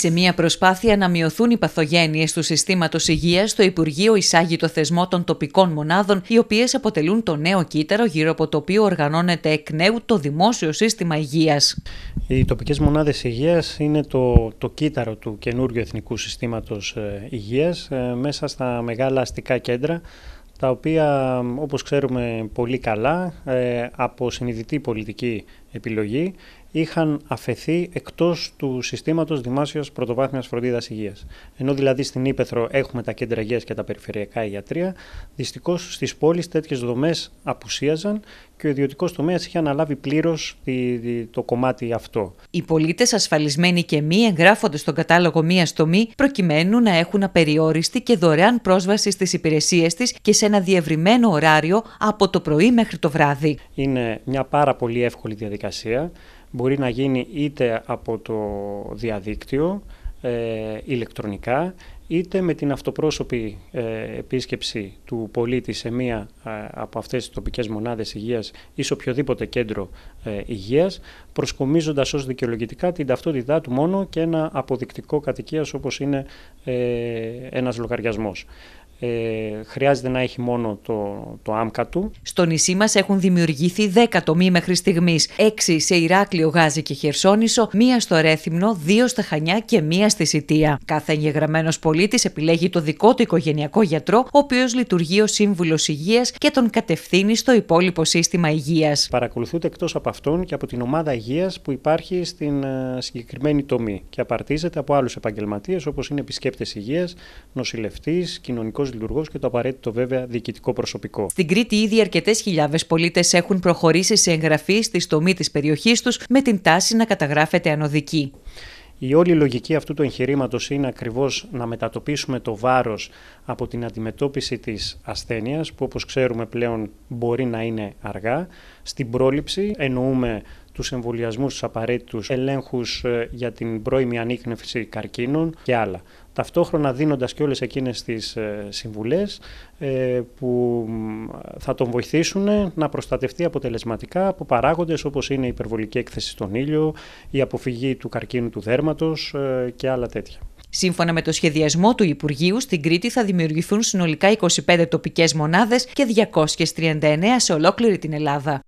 Σε μια προσπάθεια να μειωθούν οι παθογένειες του συστήματος υγείας, το Υπουργείο εισάγει το θεσμό των τοπικών μονάδων, οι οποίες αποτελούν το νέο κύτταρο γύρω από το οποίο οργανώνεται εκ νέου το δημόσιο σύστημα υγείας. Οι τοπικές μονάδες υγείας είναι το, το κύτταρο του καινούργιου εθνικού συστήματος ε, υγείας ε, μέσα στα μεγάλα αστικά κέντρα τα οποία όπως ξέρουμε πολύ καλά ε, από συνειδητή πολιτική επιλογή είχαν αφαιθεί εκτός του συστήματος δημάσιας πρωτοβάθμιας φροντίδας υγείας. Ενώ δηλαδή στην Ήπεθρο έχουμε τα κέντρα υγείας και τα περιφερειακά ιατρία, δυστυχώς στις πόλεις τέτοιες δομές απουσίαζαν και ο ιδιωτικός τομέας είχε αναλάβει πλήρως το κομμάτι αυτό. Οι πολίτες, ασφαλισμένοι και μη εγγράφονται στον κατάλογο μία τομή προκειμένου να έχουν απεριόριστη και δωρεάν πρόσβαση στις υπηρεσίες της και σε ένα διευρυμένο ωράριο από το πρωί μέχρι το βράδυ. Είναι μια πάρα πολύ εύκολη διαδικασία διαδικασία μπορεί να γίνει είτε από το διαδίκτυο, ε, ηλεκτρονικά, είτε με την αυτοπρόσωπη ε, επίσκεψη του πολίτη σε μία ε, από αυτές τις τοπικές μονάδες υγείας ή σε οποιοδήποτε κέντρο ε, υγείας, προσκομίζοντας ως δικαιολογητικά την ταυτότητά του μόνο και ένα αποδεικτικό κατοικίας όπως είναι ε, ένας λογαριασμός ε, χρειάζεται να έχει μόνο το, το άμκα του. Στο νησί μας έχουν δημιουργηθεί 10 τομεί μέχρι στιγμής, 6 σε Ηράκλειο, Γάζη και Χερσόνησο, μία στο Ρέθυμνο, 2 στα Χανιά και μία στη Σιτία. Κάθε εγγεγραμμένος πολίτης επιλέγει το δικό του οικογενειακό γιατρό, ο οποίος λειτουργεί ως σύμβουλος υγείας και τον κατευθύνει στο υπόλοιπο σύστημα υγείας. Παρακολουθούνται εκτός από αυτόν και από την ομάδα υγείας που υπάρχει στην ε, συγκεκριμένη τομή και απαρτίζεται από άλλους επαγγελματίες όπως είναι επισκέπτες υγείας, νοσηλευτής, κοινωνικός λειτουργός και το απαραίτητο βέβαια διοικητικό προσωπικό. Στην Κρήτη, ήδη αρκετές χιλιάδες πολίτες έχουν προχωρήσει σε εγγραφή στη στομή της περιοχής τους με την τάση να καταγράφεται ανωδική. Η όλη λογική αυτού του εγχειρήματος είναι ακριβώς να μετατοπίσουμε το βάρος από την αντιμετώπιση της ασθένειας, που όπως ξέρουμε πλέον μπορεί να είναι αργά, στην πρόληψη. Εννοούμε τους εμβολιασμούς τους απαραίτητους ελέγχους ε, για την πρώιμη ανείχνευση καρκίνων και άλλα. Ταυτόχρονα δίνοντας και όλες εκείνες τις ε, συμβουλές ε, που θα τον βοηθήσουν να προστατευτεί αποτελεσματικά από παράγοντες, όπως είναι η υπερβολική έκθεση στον ήλιο, η αποφυγή του καρκίνου του Δέρματος και άλλα τέτοια. Σύμφωνα με το σχεδιασμό του Υπουργείου, στην Κρήτη θα δημιουργηθούν συνολικά 25 τοπικές μονάδες και 239 σε ολόκληρη την Ελλάδα.